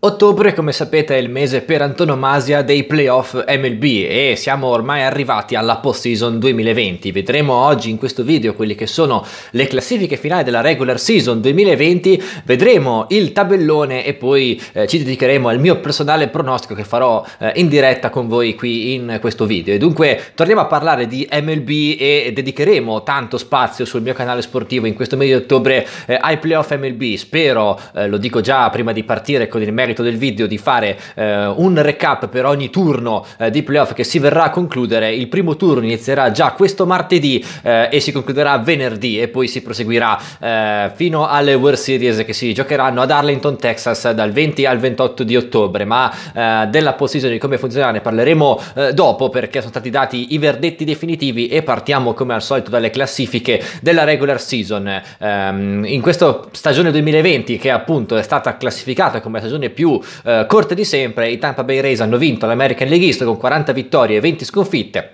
Ottobre, come sapete, è il mese per antonomasia dei playoff MLB e siamo ormai arrivati alla post-season 2020. Vedremo oggi in questo video quelle che sono le classifiche finali della regular season 2020, vedremo il tabellone e poi eh, ci dedicheremo al mio personale pronostico che farò eh, in diretta con voi qui in questo video. E dunque torniamo a parlare di MLB e dedicheremo tanto spazio sul mio canale sportivo in questo mese di ottobre eh, ai playoff MLB. Spero, eh, lo dico già prima di partire con il mega merito del video di fare eh, un recap per ogni turno eh, di playoff che si verrà a concludere. Il primo turno inizierà già questo martedì eh, e si concluderà venerdì e poi si proseguirà eh, fino alle World Series che si giocheranno ad Arlington, Texas dal 20 al 28 di ottobre. Ma eh, della posizione di come funzionerà ne parleremo eh, dopo perché sono stati dati i verdetti definitivi e partiamo come al solito dalle classifiche della regular season. Ehm, in questa stagione 2020 che appunto è stata classificata come la stagione più più eh, corta di sempre, i Tampa Bay Rays hanno vinto l'American League East con 40 vittorie e 20 sconfitte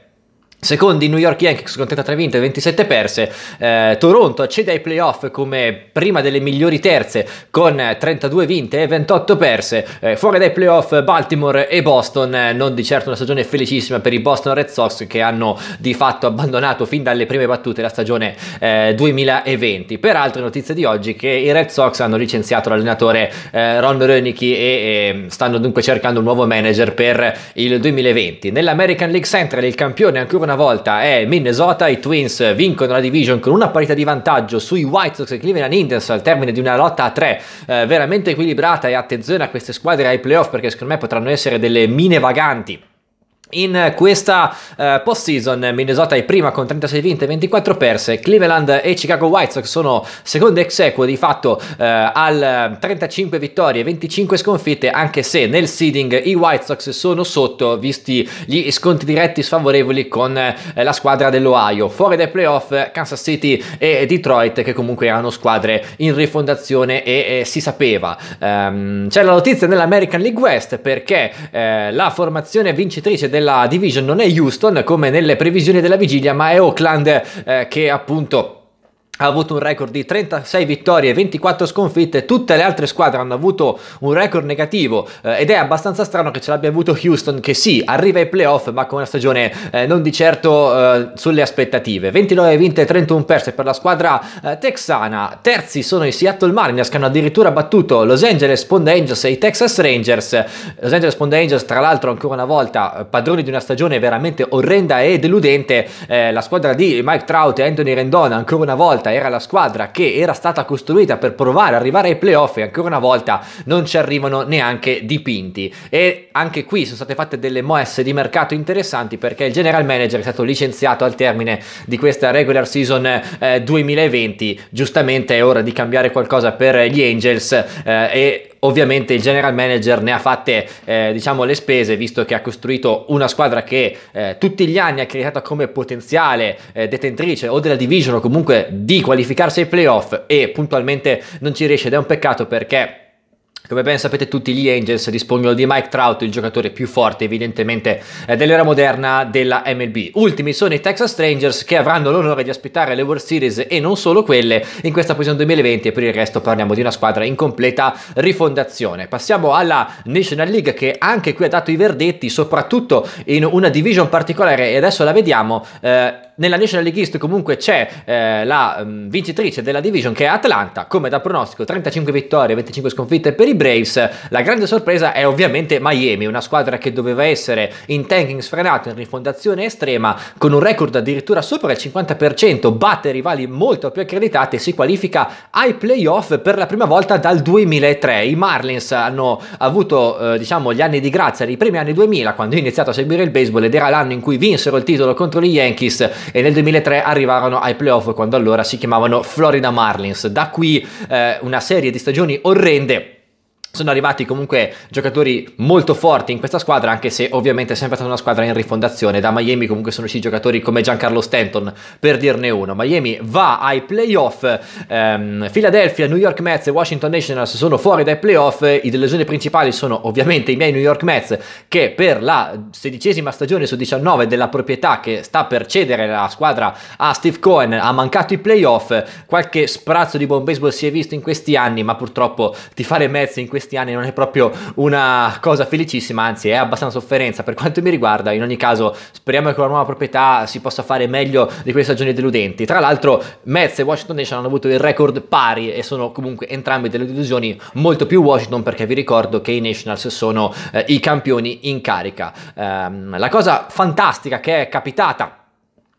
Secondi, New York Yankees con 33 vinte e 27 perse. Eh, Toronto accede ai playoff come prima delle migliori terze con 32 vinte e 28 perse. Eh, fuori dai playoff Baltimore e Boston. Eh, non di certo una stagione felicissima per i Boston Red Sox che hanno di fatto abbandonato fin dalle prime battute la stagione 2020. Eh, Peraltro, notizia di oggi che i Red Sox hanno licenziato l'allenatore eh, Ron Rönicki e ehm, stanno dunque cercando un nuovo manager per il 2020. Nell'American League Central il campione ancora una una volta è Minnesota, i Twins vincono la division con una parità di vantaggio sui White Sox e Cleveland Indians al termine di una lotta a tre eh, veramente equilibrata e attenzione a queste squadre ai playoff perché secondo me potranno essere delle mine vaganti in questa uh, post-season Minnesota è prima con 36 vinte e 24 perse, Cleveland e Chicago White Sox sono secondo ex equo di fatto uh, al 35 vittorie e 25 sconfitte, anche se nel seeding i White Sox sono sotto visti gli sconti diretti sfavorevoli con uh, la squadra dell'Ohio. Fuori dai playoff Kansas City e Detroit che comunque erano squadre in rifondazione e, e si sapeva. Um, c'è la notizia nell'American League West perché la formazione vincitrice del nella division non è Houston come nelle previsioni della vigilia, ma è Oakland eh, che appunto ha avuto un record di 36 vittorie e 24 sconfitte, tutte le altre squadre hanno avuto un record negativo eh, ed è abbastanza strano che ce l'abbia avuto Houston che sì, arriva ai playoff ma con una stagione eh, non di certo eh, sulle aspettative. 29 vinte e 31 perse per la squadra eh, texana, terzi sono i Seattle Mariners che hanno addirittura battuto Los Angeles Pond Angels e i Texas Rangers. Los Angeles Pond Angels tra l'altro ancora una volta eh, padroni di una stagione veramente orrenda e deludente, eh, la squadra di Mike Trout e Anthony Rendon ancora una volta volta era la squadra che era stata costruita per provare ad arrivare ai playoff e ancora una volta non ci arrivano neanche dipinti. E anche qui sono state fatte delle mosse di mercato interessanti perché il general manager è stato licenziato al termine di questa regular season eh, 2020. Giustamente è ora di cambiare qualcosa per gli Angels eh, e Ovviamente il general manager ne ha fatte eh, diciamo le spese visto che ha costruito una squadra che eh, tutti gli anni ha creato come potenziale eh, detentrice o della division o comunque di qualificarsi ai playoff e puntualmente non ci riesce ed è un peccato perché come ben sapete tutti gli Angels dispongono di Mike Trout, il giocatore più forte evidentemente eh, dell'era moderna della MLB. Ultimi sono i Texas Rangers che avranno l'onore di aspettare le World Series e non solo quelle in questa posizione 2020 e per il resto parliamo di una squadra in completa rifondazione. Passiamo alla National League che anche qui ha dato i verdetti soprattutto in una division particolare e adesso la vediamo. Eh, nella National League East comunque c'è eh, la mm, vincitrice della division che è Atlanta, come da pronostico 35 vittorie, 25 sconfitte per i dei Braves. La grande sorpresa è ovviamente Miami, una squadra che doveva essere in tanking sfrenato, in rifondazione estrema, con un record addirittura sopra il 50%, batte rivali molto più accreditate, si qualifica ai playoff per la prima volta dal 2003. I Marlins hanno avuto eh, diciamo, gli anni di grazia dei primi anni 2000, quando ho iniziato a seguire il baseball ed era l'anno in cui vinsero il titolo contro gli Yankees e nel 2003 arrivarono ai playoff quando allora si chiamavano Florida Marlins. Da qui eh, una serie di stagioni orrende sono arrivati comunque giocatori molto forti in questa squadra, anche se ovviamente è sempre stata una squadra in rifondazione. Da Miami comunque sono usciti giocatori come Giancarlo Stanton, per dirne uno. Miami va ai playoff, ehm, Philadelphia, New York Mets e Washington Nationals sono fuori dai playoff, i delle zone principali sono ovviamente i miei New York Mets che per la sedicesima stagione su 19 della proprietà che sta per cedere la squadra a Steve Cohen ha mancato i playoff, qualche sprazzo di buon baseball si è visto in questi anni, ma purtroppo ti fare Mets in questi questi anni non è proprio una cosa felicissima, anzi è abbastanza sofferenza per quanto mi riguarda. In ogni caso speriamo che con la nuova proprietà si possa fare meglio di queste stagioni deludenti. Tra l'altro Mets e Washington Nation hanno avuto il record pari e sono comunque entrambe delle delusioni, molto più Washington perché vi ricordo che i Nationals sono eh, i campioni in carica. Um, la cosa fantastica che è capitata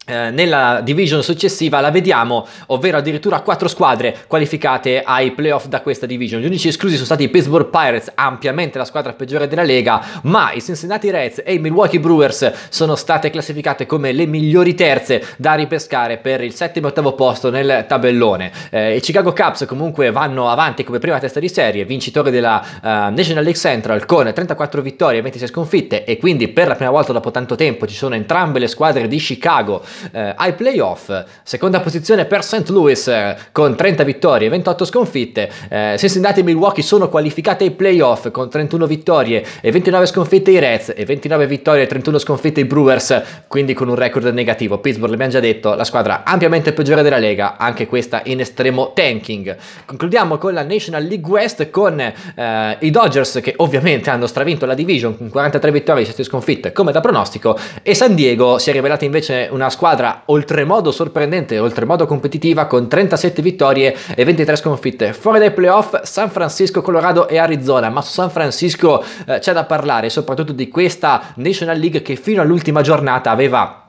eh, nella division successiva la vediamo, ovvero addirittura quattro squadre qualificate ai playoff da questa division. Gli unici esclusi sono stati i Pittsburgh Pirates, ampiamente la squadra peggiore della Lega, ma i Cincinnati Reds e i Milwaukee Brewers sono state classificate come le migliori terze da ripescare per il settimo e ottavo posto nel tabellone. Eh, I Chicago Cubs comunque vanno avanti come prima testa di serie, vincitori della uh, National League Central con 34 vittorie e 26 sconfitte e quindi per la prima volta dopo tanto tempo ci sono entrambe le squadre di Chicago eh, ai playoff, seconda posizione per St. Louis eh, con 30 vittorie e 28 sconfitte, eh, Cincinnati e Milwaukee sono qualificate ai playoff con 31 vittorie e 29 sconfitte i Reds e 29 vittorie e 31 sconfitte i Brewers, quindi con un record negativo. Pittsburgh, l'abbiamo già detto, la squadra ampiamente peggiore della Lega, anche questa in estremo tanking. Concludiamo con la National League West con eh, i Dodgers che ovviamente hanno stravinto la division con 43 vittorie e 7 sconfitte come da pronostico e San Diego si è rivelata invece una squadra squadra oltremodo sorprendente, oltremodo competitiva con 37 vittorie e 23 sconfitte. Fuori dai playoff San Francisco, Colorado e Arizona, ma su San Francisco eh, c'è da parlare soprattutto di questa National League che fino all'ultima giornata aveva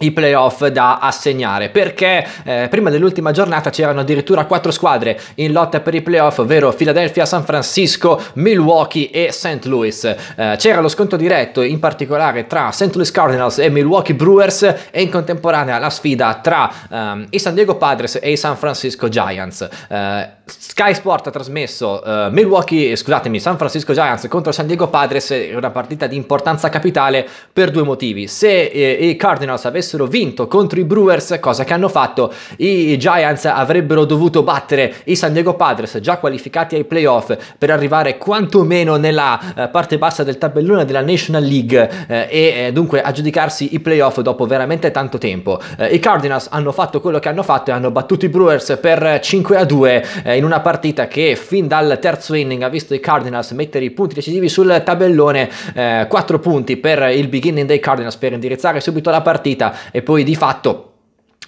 i playoff da assegnare perché eh, prima dell'ultima giornata c'erano addirittura quattro squadre in lotta per i playoff ovvero Philadelphia, San Francisco, Milwaukee e St. Louis eh, c'era lo scontro diretto in particolare tra St. Louis Cardinals e Milwaukee Brewers e in contemporanea la sfida tra ehm, i San Diego Padres e i San Francisco Giants eh, Sky Sport ha trasmesso eh, Milwaukee, scusatemi, San Francisco Giants contro San Diego Padres una partita di importanza capitale per due motivi se eh, i Cardinals avessero avessero vinto contro i Brewers, cosa che hanno fatto, i Giants avrebbero dovuto battere i San Diego Padres già qualificati ai playoff per arrivare quantomeno nella eh, parte bassa del tabellone della National League eh, e eh, dunque aggiudicarsi i playoff dopo veramente tanto tempo. Eh, I Cardinals hanno fatto quello che hanno fatto e hanno battuto i Brewers per 5 a 2 eh, in una partita che fin dal terzo inning ha visto i Cardinals mettere i punti decisivi sul tabellone, 4 eh, punti per il beginning dei Cardinals per indirizzare subito la partita e poi di fatto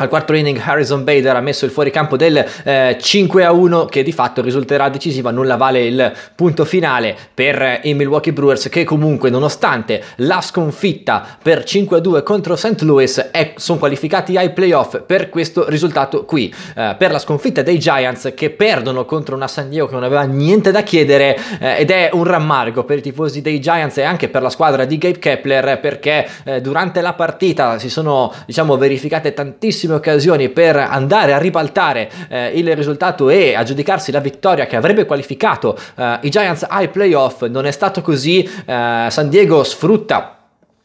al quarto inning Harrison Bader ha messo il fuoricampo del eh, 5 a 1 che di fatto risulterà decisiva, nulla vale il punto finale per eh, i Milwaukee Brewers che comunque nonostante la sconfitta per 5 a 2 contro St. Louis sono qualificati ai playoff per questo risultato qui, eh, per la sconfitta dei Giants che perdono contro una San Diego che non aveva niente da chiedere eh, ed è un rammarico per i tifosi dei Giants e anche per la squadra di Gabe Kepler perché eh, durante la partita si sono diciamo verificate tantissime grandissime occasioni per andare a ribaltare eh, il risultato e aggiudicarsi la vittoria che avrebbe qualificato eh, i Giants ai playoff. Non è stato così, eh, San Diego sfrutta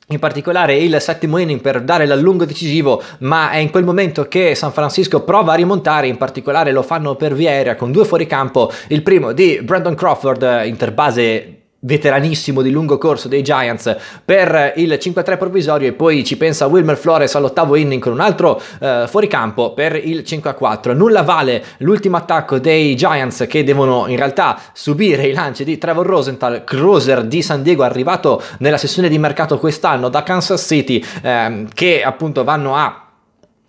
in particolare il settimo inning per dare l'allungo decisivo, ma è in quel momento che San Francisco prova a rimontare, in particolare lo fanno per via aerea con due fuoricampo, il primo di Brandon Crawford, eh, interbase veteranissimo di lungo corso dei Giants per il 5-3 provvisorio e poi ci pensa Wilmer Flores all'ottavo inning con un altro eh, fuoricampo per il 5-4. Nulla vale l'ultimo attacco dei Giants che devono in realtà subire i lanci di Trevor Rosenthal, cruiser di San Diego arrivato nella sessione di mercato quest'anno da Kansas City ehm, che appunto vanno a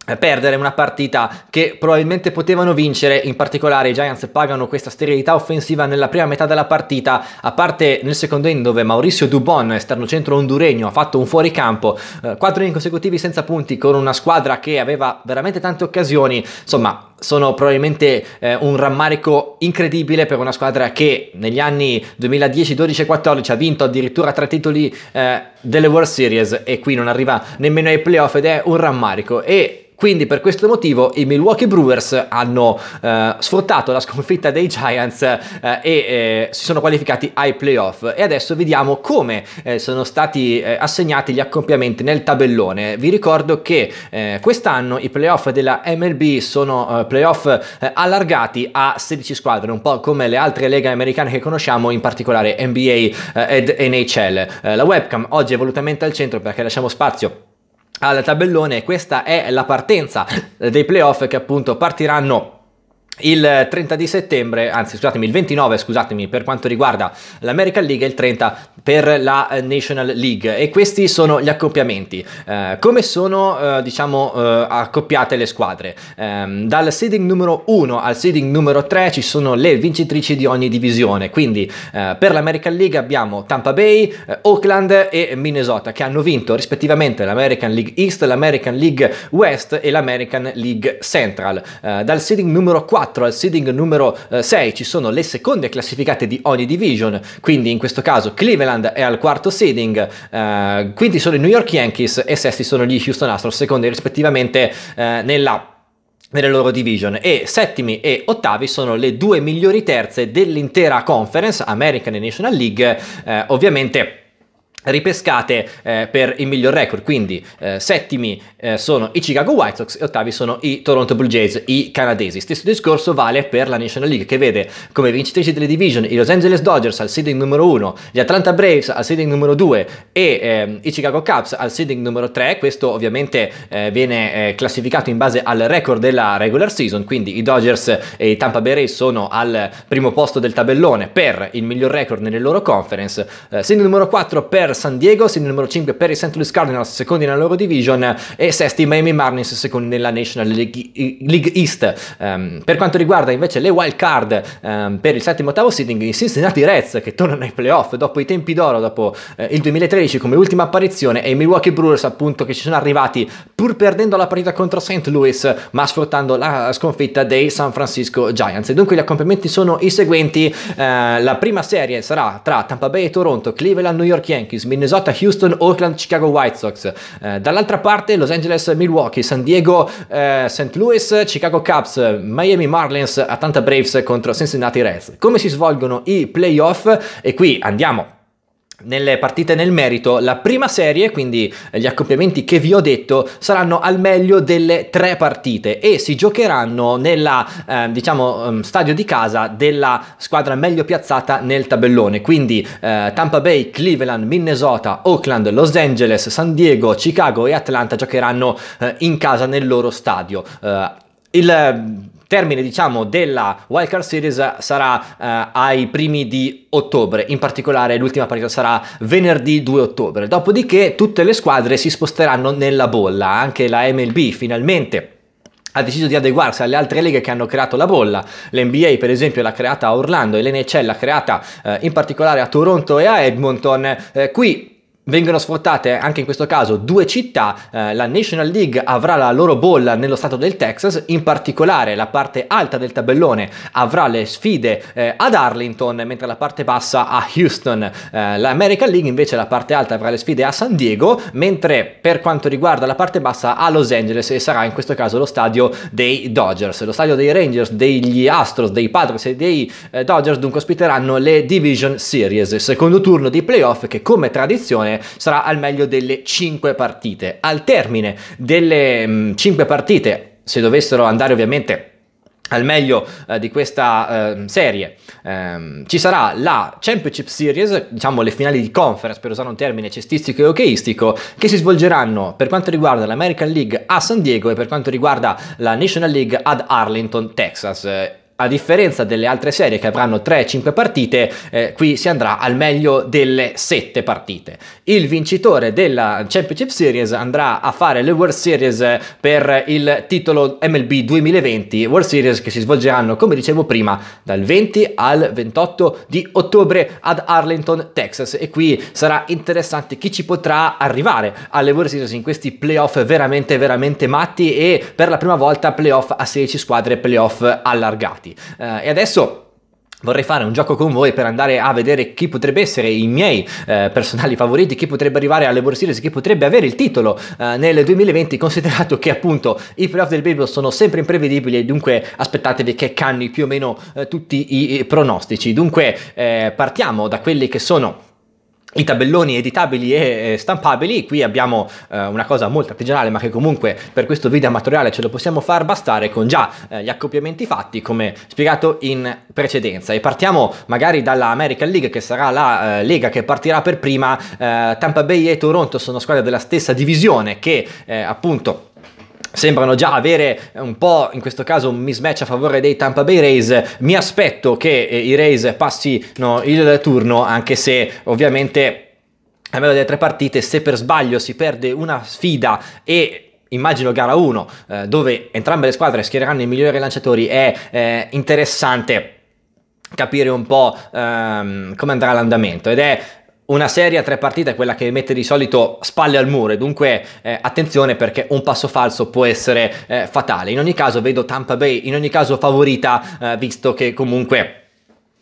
eh, perdere una partita che probabilmente potevano vincere, in particolare i Giants pagano questa sterilità offensiva nella prima metà della partita, a parte nel secondo end dove Maurizio Dubon, esterno centro honduregno, ha fatto un fuoricampo, eh, quattro in consecutivi senza punti con una squadra che aveva veramente tante occasioni, insomma sono probabilmente eh, un rammarico incredibile per una squadra che negli anni 2010, 12 e 14 ha vinto addirittura tre titoli eh, delle World Series e qui non arriva nemmeno ai playoff ed è un rammarico e quindi per questo motivo i Milwaukee Brewers hanno eh, sfruttato la sconfitta dei Giants eh, e eh, si sono qualificati ai playoff. E adesso vediamo come eh, sono stati eh, assegnati gli accoppiamenti nel tabellone. Vi ricordo che eh, quest'anno i playoff della MLB sono playoff allargati a 16 squadre, un po' come le altre leghe americane che conosciamo, in particolare NBA ed NHL. la webcam oggi oggi è volutamente al centro perché lasciamo spazio al tabellone. Questa è la partenza dei playoff che appunto partiranno il 30 di settembre, anzi scusatemi, il 29 scusatemi per quanto riguarda l'American League e il 30 per la eh, National League e questi sono gli accoppiamenti. Eh, come sono eh, diciamo eh, accoppiate le squadre? Ehm, dal seeding numero 1 al seeding numero 3 ci sono le vincitrici di ogni divisione, quindi eh, per l'American League abbiamo Tampa Bay, eh, Oakland e Minnesota che hanno vinto rispettivamente l'American League East, l'American League West e l'American League Central. dal seeding numero 4 4 al seeding numero 6 eh, ci sono le seconde classificate di ogni division, quindi in questo caso Cleveland è al quarto seeding, eh, quinti sono i New York Yankees e sesti sono gli Houston Astros, secondi rispettivamente eh, nella nelle loro division e settimi e ottavi sono le due migliori terze dell'intera conference American e National League eh, ovviamente ripescate eh, per il miglior record, quindi eh, settimi eh, sono i Chicago White Sox e ottavi sono i Toronto Blue Jays, i canadesi. Stesso discorso vale per la National League che vede come vincitrici delle division i Los Angeles Dodgers al seeding numero 1, gli Atlanta Braves al seeding numero 2 e ehm, i Chicago Cubs al seeding numero 3, questo ovviamente eh, viene eh, classificato in base al record della regular season, quindi i Dodgers e i Tampa Bay Rays sono al primo posto del tabellone per il miglior record nelle loro conference, eh, seeding numero 4 per San Diego, sedi numero 5 per i St. Louis Cardinals, secondi nella loro division, e sesti Miami Marlins, secondi nella National League, League East. Um, per quanto riguarda invece le wild card um, per il settimo ottavo seeding, i Cincinnati Reds che tornano ai playoff dopo i tempi d'oro, dopo eh, il 2013 come ultima apparizione, e i Milwaukee Brewers appunto che ci sono arrivati pur perdendo la partita contro St. Louis, ma sfruttando la sconfitta dei San Francisco Giants. E dunque gli accompagnamenti sono i seguenti. Eh, la prima serie sarà tra Tampa Bay e Toronto, Cleveland, New York Yankees, Minnesota, Houston, Oakland, Chicago White Sox. Eh, dall'altra parte Los Angeles, Milwaukee, San Diego, eh, St. Louis, Chicago Cubs, Miami Marlins, Atlanta Braves contro Cincinnati Reds. Come si svolgono i playoff? E qui andiamo nelle partite nel merito, la prima serie, quindi eh, gli accoppiamenti che vi ho detto, saranno al meglio delle tre partite e si giocheranno nella, eh, diciamo, ehm, stadio di casa della squadra meglio piazzata nel tabellone. Quindi eh, Tampa Bay, Cleveland, Minnesota, Oakland, Los Angeles, San Diego, Chicago e Atlanta giocheranno eh, in casa nel loro stadio. Eh, il termine diciamo della Wildcard Series sarà eh, ai primi di ottobre, in particolare l'ultima partita sarà venerdì 2 ottobre, dopodiché tutte le squadre si sposteranno nella bolla, anche la MLB finalmente ha deciso di adeguarsi alle altre leghe che hanno creato la bolla. L'NBA, per esempio, l'ha creata a Orlando e l'NHL l'ha creata eh, in particolare a Toronto e a Edmonton. Eh, qui Vengono sfruttate anche in questo caso due città, eh, la National League avrà la loro bolla nello stato del Texas, in particolare la parte alta del tabellone avrà le sfide eh, ad Arlington, mentre la parte bassa a Houston. Eh, American League invece la parte alta avrà le sfide a San Diego, mentre per quanto riguarda la parte bassa a Los Angeles e sarà in questo caso lo stadio dei Dodgers. Lo stadio dei Rangers, degli Astros, dei Padres e dei eh, Dodgers dunque ospiteranno le Division Series, secondo turno di playoff che come tradizione sarà al meglio delle 5 partite. Al termine delle mh, mm, 5 partite, se dovessero andare ovviamente al meglio eh, di questa eh, serie eh, ci sarà la Championship Series, diciamo le finali di conference per usare un termine cestistico e hockeyistico, che si svolgeranno per quanto riguarda l'American League a San Diego e per quanto riguarda la National League ad Arlington, Texas a differenza delle altre serie che avranno 3-5 partite, eh, qui si andrà al meglio delle 7 partite. Il vincitore della Championship Series andrà a fare le World Series per il titolo MLB 2020, World Series che si svolgeranno, come dicevo prima, dal 20 al 28 di ottobre ad Arlington, Texas e qui sarà interessante chi ci potrà arrivare alle World Series in questi playoff veramente veramente matti e per la prima volta playoff a 16 squadre playoff allargati avanti. Eh, e adesso Vorrei fare un gioco con voi per andare a vedere chi potrebbe essere i miei eh, personali favoriti, chi potrebbe arrivare alle World Series, chi potrebbe avere il titolo eh, nel 2020, considerato che appunto i playoff del baseball sono sempre imprevedibili e dunque aspettatevi che canni più o meno eh, tutti i, i pronostici. Dunque eh, partiamo da quelli che sono i tabelloni editabili e stampabili, qui abbiamo eh, una cosa molto artigianale ma che comunque per questo video amatoriale ce lo possiamo far bastare con già eh, gli accoppiamenti fatti come spiegato in precedenza e partiamo magari dalla American League che sarà la eh, lega che partirà per prima, eh, Tampa Bay e Toronto sono squadre della stessa divisione che eh, appunto sembrano già avere eh, un po' in questo caso un mismatch a favore dei Tampa Bay Rays mi aspetto che eh, i Rays passino il turno anche se ovviamente almeno delle tre partite se per sbaglio si perde una sfida e immagino gara 1 eh, dove entrambe le squadre schiereranno i migliori lanciatori è eh, interessante capire un po' ehm, come andrà l'andamento ed è una serie a tre partite è quella che mette di solito spalle al muro, dunque eh, attenzione perché un passo falso può essere eh, fatale. In ogni caso vedo Tampa Bay in ogni caso favorita, eh, visto che comunque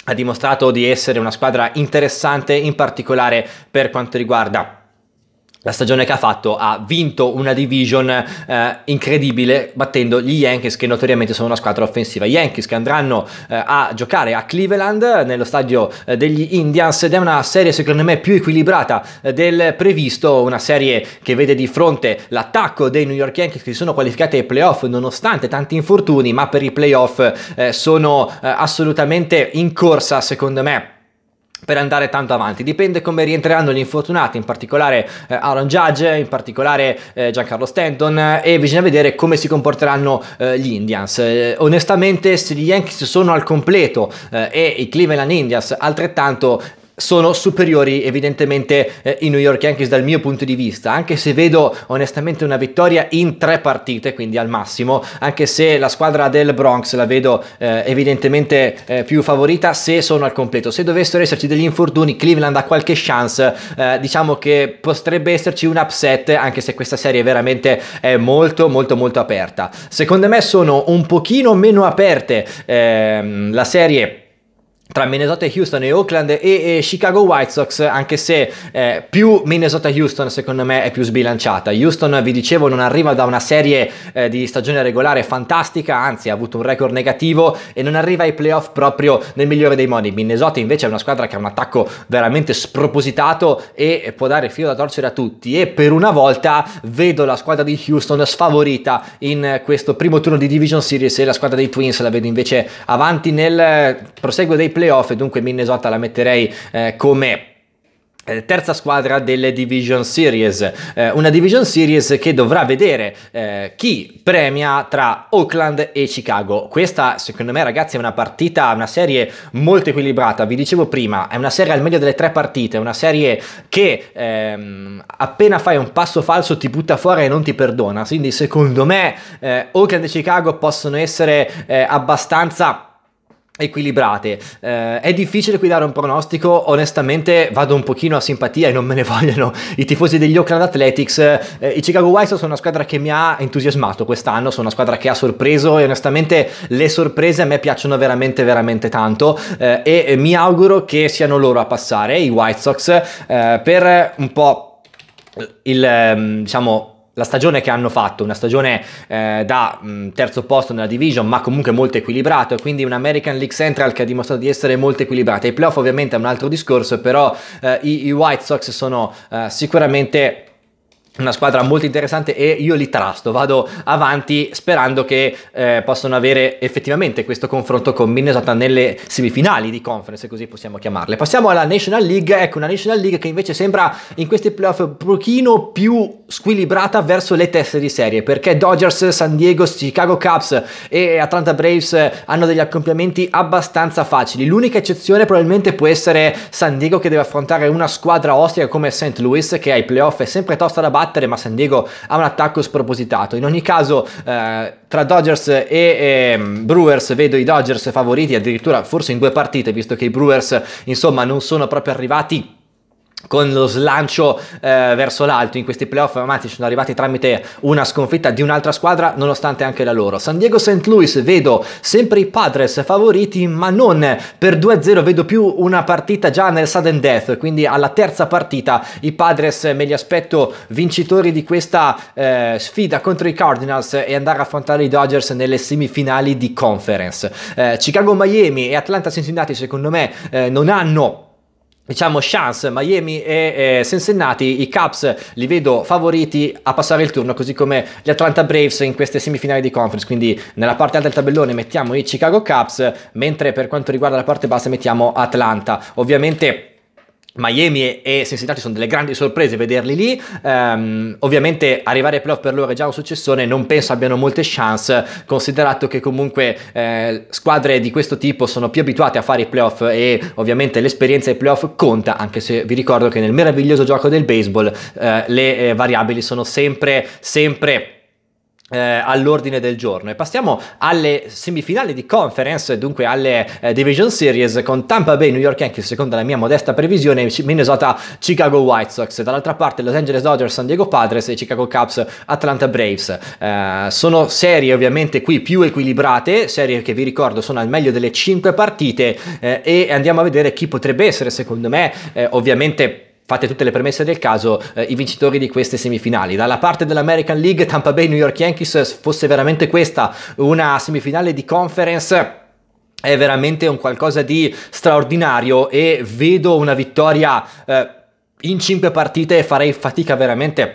ha dimostrato di essere una squadra interessante, in particolare per quanto riguarda la stagione che ha fatto, ha vinto una division eh, incredibile battendo gli Yankees che notoriamente sono una squadra offensiva. Yankees che andranno eh, a giocare a Cleveland nello stadio eh, degli Indians ed è una serie secondo me più equilibrata eh, del previsto, una serie che vede di fronte l'attacco dei New York Yankees che si sono qualificati ai playoff nonostante tanti infortuni, ma per i playoff eh, sono eh, assolutamente in corsa secondo me per andare tanto avanti. Dipende come rientreranno gli infortunati, in particolare eh, Aaron Judge, in particolare eh, Giancarlo Stanton eh, e bisogna vedere come si comporteranno eh, gli Indians. Eh, onestamente se gli Yankees sono al completo eh, e i Cleveland Indians altrettanto sono superiori evidentemente eh, i New York Yankees dal mio punto di vista, anche se vedo onestamente una vittoria in tre partite, quindi al massimo, anche se la squadra del Bronx la vedo eh, evidentemente eh, più favorita se sono al completo. Se dovessero esserci degli infortuni, Cleveland ha qualche chance, eh, diciamo che potrebbe esserci un upset, anche se questa serie veramente è molto molto molto aperta. Secondo me sono un pochino meno aperte ehm, la serie tra Minnesota e Houston e Oakland e, e Chicago White Sox, anche se eh, più Minnesota-Houston secondo me è più sbilanciata. Houston, vi dicevo, non arriva da una serie eh, di stagione regolare fantastica, anzi ha avuto un record negativo e non arriva ai playoff proprio nel migliore dei modi. Minnesota invece è una squadra che ha un attacco veramente spropositato e può dare filo da torcere a tutti e per una volta vedo la squadra di Houston sfavorita in questo primo turno di Division Series e la squadra dei Twins la vedo invece avanti nel eh, proseguo dei playoff e dunque Minnesota la metterei eh, come eh, terza squadra delle Division Series, eh, una Division Series che dovrà vedere eh, chi premia tra Oakland e Chicago. Questa secondo me ragazzi è una partita, una serie molto equilibrata, vi dicevo prima, è una serie al meglio delle tre partite, è una serie che ehm, appena fai un passo falso ti butta fuori e non ti perdona, quindi secondo me eh, Oakland e Chicago possono essere eh, abbastanza equilibrate. Eh, è difficile qui dare un pronostico, onestamente vado un pochino a simpatia e non me ne vogliono i tifosi degli Oakland Athletics. Eh, I Chicago White sono una squadra che mi ha entusiasmato quest'anno, sono una squadra che ha sorpreso e onestamente le sorprese a me piacciono veramente veramente tanto eh, e mi auguro che siano loro a passare, i White Sox, eh, per un po' il ehm, diciamo la stagione che hanno fatto, una stagione eh, da mh, mm, terzo posto nella division, ma comunque molto equilibrato, quindi un American League Central che ha dimostrato di essere molto equilibrata. I playoff ovviamente è un altro discorso, però eh, i, i, White Sox sono eh, sicuramente una squadra molto interessante e io li trasto, vado avanti sperando che eh, possano avere effettivamente questo confronto con Minnesota nelle semifinali di conference, così possiamo chiamarle. Passiamo alla National League, ecco una National League che invece sembra in questi playoff un pochino più squilibrata verso le teste di serie, perché Dodgers, San Diego, Chicago Cubs e Atlanta Braves hanno degli accoppiamenti abbastanza facili. L'unica eccezione probabilmente può essere San Diego che deve affrontare una squadra ostica come St. Louis che ai playoff è sempre tosta da battere battere, ma San Diego ha un attacco spropositato. In ogni caso, eh, tra Dodgers e, e mm, Brewers vedo i Dodgers favoriti, addirittura forse in due partite, visto che i Brewers, insomma, non sono proprio arrivati con lo slancio eh, verso l'alto in questi playoff, anzi sono arrivati tramite una sconfitta di un'altra squadra, nonostante anche la loro. San Diego St. Louis vedo sempre i Padres favoriti, ma non per 2-0, vedo più una partita già nel sudden death, quindi alla terza partita i Padres eh, me li aspetto vincitori di questa eh, sfida contro i Cardinals e andare a affrontare i Dodgers nelle semifinali di conference. Eh, Chicago Miami e Atlanta Cincinnati secondo me eh, non hanno diciamo chance Miami e eh, Cincinnati i Caps li vedo favoriti a passare il turno così come gli Atlanta Braves in queste semifinali di conference quindi nella parte alta del tabellone mettiamo i Chicago Caps mentre per quanto riguarda la parte bassa mettiamo Atlanta ovviamente Miami e Cincinnati sono delle grandi sorprese vederli lì. Um, ovviamente arrivare ai playoff per loro è già un successone, non penso abbiano molte chance, considerato che comunque eh, squadre di questo tipo sono più abituate a fare i playoff e ovviamente l'esperienza ai playoff conta, anche se vi ricordo che nel meraviglioso gioco del baseball eh, le eh, variabili sono sempre, sempre eh, all'ordine del giorno e passiamo alle semifinali di conference dunque alle eh, division series con Tampa Bay New York Yankees secondo la mia modesta previsione Minnesota Chicago White Sox dall'altra parte Los Angeles Dodgers San Diego Padres e Chicago Cubs Atlanta Braves eh, sono serie ovviamente qui più equilibrate serie che vi ricordo sono al meglio delle 5 partite eh, e andiamo a vedere chi potrebbe essere secondo me eh, ovviamente fatte tutte le premesse del caso, eh, i vincitori di queste semifinali. Dalla parte dell'American League, Tampa Bay New York Yankees eh, fosse veramente questa una semifinale di conference è veramente un qualcosa di straordinario e vedo una vittoria eh, in cinque partite e farei fatica veramente a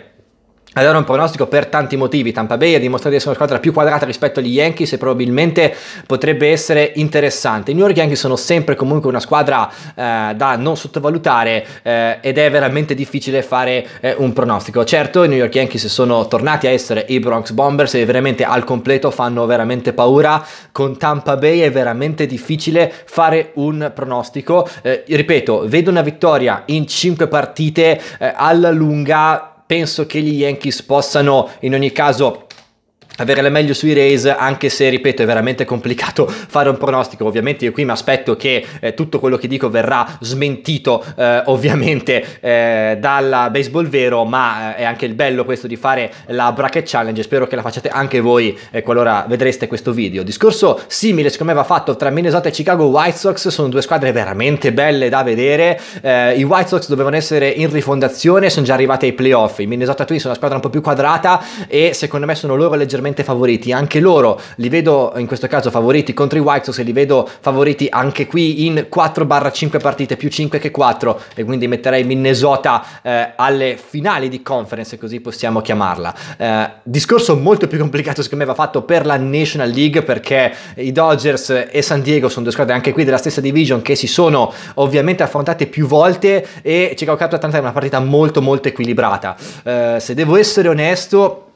allora un pronostico per tanti motivi, Tampa Bay ha dimostrato di essere una squadra più quadrata rispetto agli Yankees e probabilmente potrebbe essere interessante. I New York Yankees sono sempre comunque una squadra eh, da non sottovalutare eh, ed è veramente difficile fare eh, un pronostico. Certo i New York Yankees sono tornati a essere i Bronx Bombers e veramente al completo fanno veramente paura, con Tampa Bay è veramente difficile fare un pronostico. Eh, ripeto, vedo una vittoria in 5 partite eh, alla lunga penso che gli Yankees possano in ogni caso avere la meglio sui Rays, anche se, ripeto, è veramente complicato fare un pronostico. Ovviamente io qui mi aspetto che eh, tutto quello che dico verrà smentito, eh, ovviamente, eh, dal baseball vero, ma eh, è anche il bello questo di fare la bracket challenge. Spero che la facciate anche voi eh, qualora vedreste questo video. Discorso simile, secondo me, va fatto tra Minnesota e Chicago White Sox. Sono due squadre veramente belle da vedere. Eh, I White Sox dovevano essere in rifondazione, sono già arrivati ai playoff. I Minnesota Twins sono una squadra un po' più quadrata e secondo me sono loro leggermente leggermente favoriti, anche loro li vedo in questo caso favoriti contro i White Sox e li vedo favoriti anche qui in 4-5 partite, più 5 che 4 e quindi metterei Minnesota eh, alle finali di conference, così possiamo chiamarla. Eh, discorso molto più complicato secondo me va fatto per la National League perché i Dodgers e San Diego sono due squadre anche qui della stessa division che si sono ovviamente affrontate più volte e Chicago Cubs è una partita molto molto equilibrata. Eh, se devo essere onesto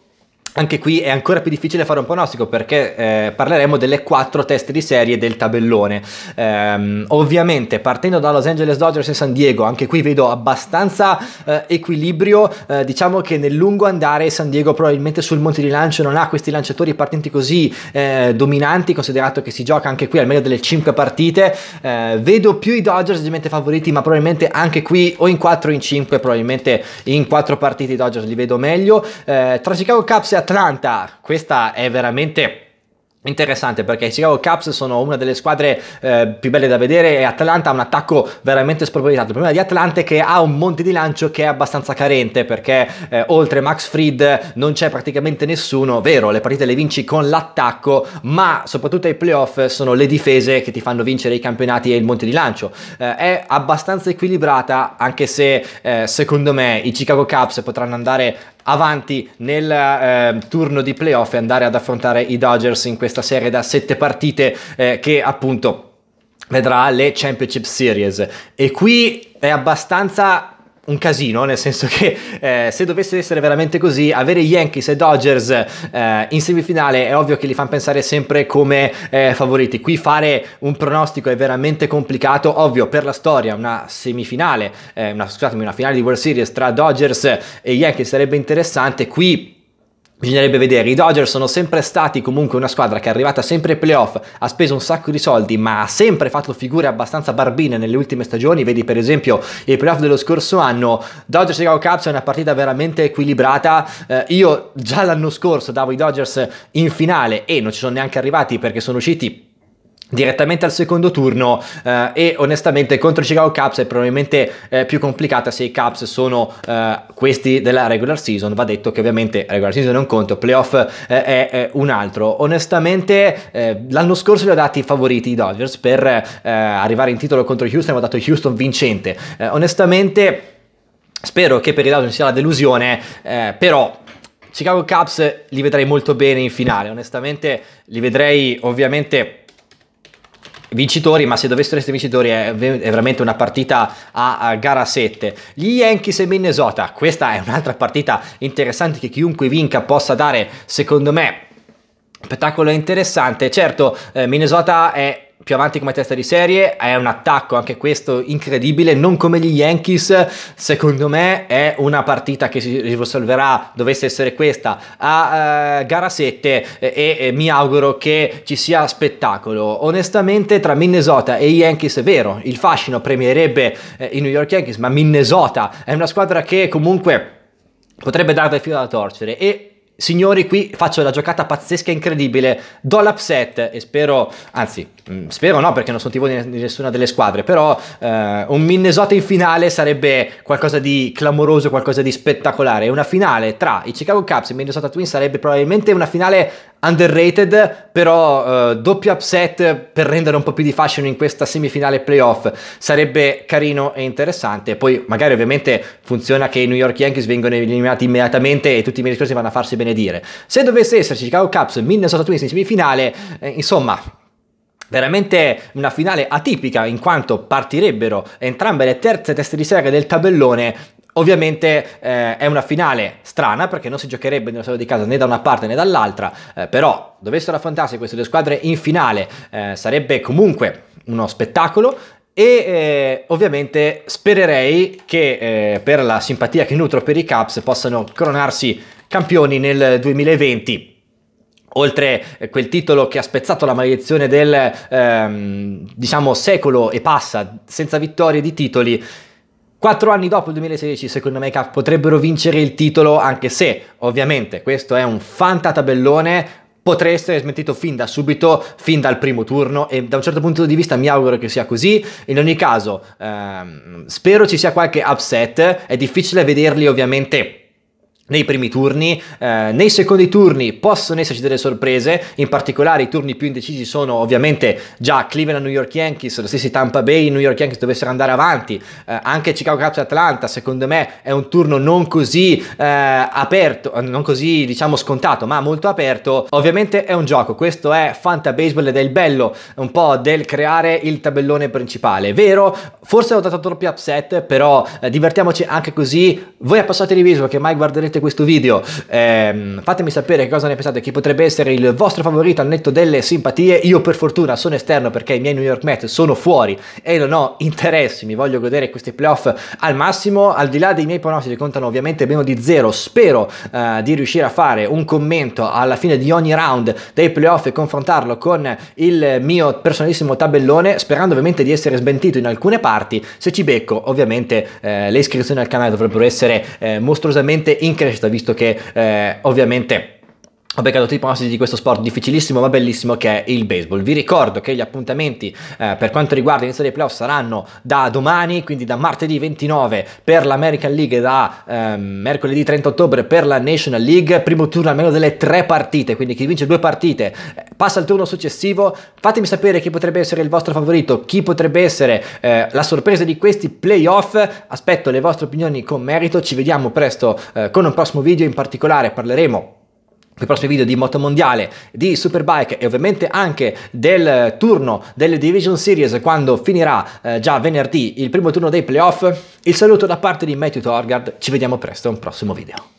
anche qui è ancora più difficile fare un pronostico perché eh, parleremo delle quattro teste di serie del tabellone. Ehm, ovviamente partendo da Los Angeles Dodgers e San Diego, anche qui vedo abbastanza eh, equilibrio, eh, diciamo che nel lungo andare San Diego probabilmente sul monte di lancio non ha questi lanciatori partenti così eh, dominanti, considerato che si gioca anche qui almeno delle 5 partite. Eh, vedo più i Dodgers ovviamente favoriti, ma probabilmente anche qui o in 4 o in 5, probabilmente in 4 partite i Dodgers li vedo meglio. tra Chicago Cubs e Atlanta, questa è veramente Interessante perché i Chicago Cubs sono una delle squadre eh, più belle da vedere e Atlanta ha un attacco veramente spropositato. Il problema di Atlanta è che ha un monte di lancio che è abbastanza carente perché eh, oltre Max Fried non c'è praticamente nessuno. Vero, le partite le vinci con l'attacco, ma soprattutto ai playoff sono le difese che ti fanno vincere i campionati e il monte di lancio. Eh, è abbastanza equilibrata anche se eh, secondo me i Chicago Cubs potranno andare avanti nel eh, turno di playoff e andare ad affrontare i Dodgers in questa serie da sette partite eh, che appunto vedrà le Championship Series. E qui è abbastanza un casino, nel senso che eh, se dovesse essere veramente così, avere Yankees e Dodgers eh, in semifinale è ovvio che li fanno pensare sempre come eh, favoriti. Qui fare un pronostico è veramente complicato, ovvio per la storia una semifinale, eh, una, scusatemi, una finale di World Series tra Dodgers e Yankees sarebbe interessante, qui Bisognerebbe vedere, i Dodgers sono sempre stati comunque una squadra che è arrivata sempre ai playoff, ha speso un sacco di soldi, ma ha sempre fatto figure abbastanza barbine nelle ultime stagioni, vedi per esempio i playoff dello scorso anno, Dodgers e Chicago Cubs è una partita veramente equilibrata, eh, io già l'anno scorso davo i Dodgers in finale e non ci sono neanche arrivati perché sono usciti direttamente al secondo turno eh, e onestamente contro i Chicago Cubs è probabilmente eh, più complicata se i Cubs sono eh, questi della regular season va detto che ovviamente regular season è un conto playoff eh, è, è, un altro onestamente eh, l'anno scorso li ho dati favoriti i Dodgers per eh, arrivare in titolo contro Houston ho dato Houston vincente onestamente spero che per i Dodgers sia la delusione però Chicago Cubs li vedrei molto bene in finale onestamente li vedrei ovviamente vincitori, ma se dovessero essere vincitori è, è veramente una partita a, a, gara 7. Gli Yankees e Minnesota, questa è un'altra partita interessante che chiunque vinca possa dare, secondo me, spettacolo interessante. Certo, eh, Minnesota è più avanti come testa di serie, è un attacco anche questo incredibile, non come gli Yankees, secondo me è una partita che si risolverà, dovesse essere questa, a uh, gara 7 e, e, mi auguro che ci sia spettacolo. Onestamente tra Minnesota e i Yankees è vero, il fascino premierebbe eh, i New York Yankees, ma Minnesota è una squadra che comunque potrebbe dare del filo da torcere e signori, qui faccio la giocata pazzesca e incredibile, do l'upset e spero, anzi, mm, spero no perché non sono tipo di nessuna delle squadre, però eh, un Minnesota in finale sarebbe qualcosa di clamoroso, qualcosa di spettacolare. Una finale tra i Chicago Cubs e i Minnesota Twins sarebbe probabilmente una finale underrated, però eh, doppio upset per rendere un po' più di fashion in questa semifinale playoff sarebbe carino e interessante. Poi magari ovviamente funziona che i New York Yankees vengono eliminati immediatamente e tutti i meritosi vanno a farsi benedire. Se dovesse esserci Chicago Cubs Minnesota Twins in semifinale, eh, insomma, Veramente una finale atipica in quanto partirebbero entrambe le terze teste di serie del tabellone Ovviamente eh, è una finale strana perché non si giocherebbe nella stadio di casa né da una parte né dall'altra, eh, però dovessero affrontarsi queste due squadre in finale eh, sarebbe comunque uno spettacolo e eh, ovviamente spererei che eh, per la simpatia che nutro per i Caps possano coronarsi campioni nel 2020 oltre eh, quel titolo che ha spezzato la maledizione del ehm, diciamo secolo e passa senza vittorie di titoli Quattro anni dopo il 2016, secondo me potrebbero vincere il titolo, anche se ovviamente questo è un fantatabellone, potrei essere smentito fin da subito, fin dal primo turno e da un certo punto di vista mi auguro che sia così. In ogni caso, ehm, spero ci sia qualche upset, è difficile vederli ovviamente nei primi turni, eh, nei secondi turni possono esserci delle sorprese, in particolare i turni più indecisi sono ovviamente già Cleveland New York Yankees, lo stesso Tampa Bay New York Yankees dovessero andare avanti, eh, anche Chicago Cubs Atlanta, secondo me è un turno non così eh, aperto, eh, non così diciamo scontato, ma molto aperto. Ovviamente è un gioco, questo è Fanta Baseball ed è il bello un po' del creare il tabellone principale. Vero, forse ho dato troppi upset, però eh, divertiamoci anche così. Voi appassionati di viso che mai guarderete vedete questo video ehm, fatemi sapere che cosa ne pensate, chi potrebbe essere il vostro favorito al netto delle simpatie. Io per fortuna sono esterno perché i miei New York Mets sono fuori e non ho interessi, mi voglio godere questi playoff al massimo, al di là dei miei pronostici che contano ovviamente meno di zero, spero eh, di riuscire a fare un commento alla fine di ogni round dei playoff e confrontarlo con il mio personalissimo tabellone, sperando ovviamente di essere smentito in alcune parti, se ci becco ovviamente eh, le iscrizioni al canale dovrebbero essere eh, mostruosamente incrementate crescita, visto che eh, ovviamente ho beccato tutti i pronostici di questo sport difficilissimo ma bellissimo che è il baseball. Vi ricordo che gli appuntamenti eh, per quanto riguarda l'inizio dei playoff saranno da domani, quindi da martedì 29 per l'American League e da eh, mercoledì 30 ottobre per la National League. Primo turno almeno delle tre partite, quindi chi vince due partite eh, passa al turno successivo. Fatemi sapere chi potrebbe essere il vostro favorito, chi potrebbe essere eh, la sorpresa di questi playoff. Aspetto le vostre opinioni con merito, ci vediamo presto eh, con un prossimo video, in particolare parleremo i prossimi video di Motomondiale, di Superbike e ovviamente anche del turno delle Division Series quando finirà eh, già venerdì il primo turno dei playoff. Il saluto da parte di Matthew Torgard, ci vediamo presto a un prossimo video.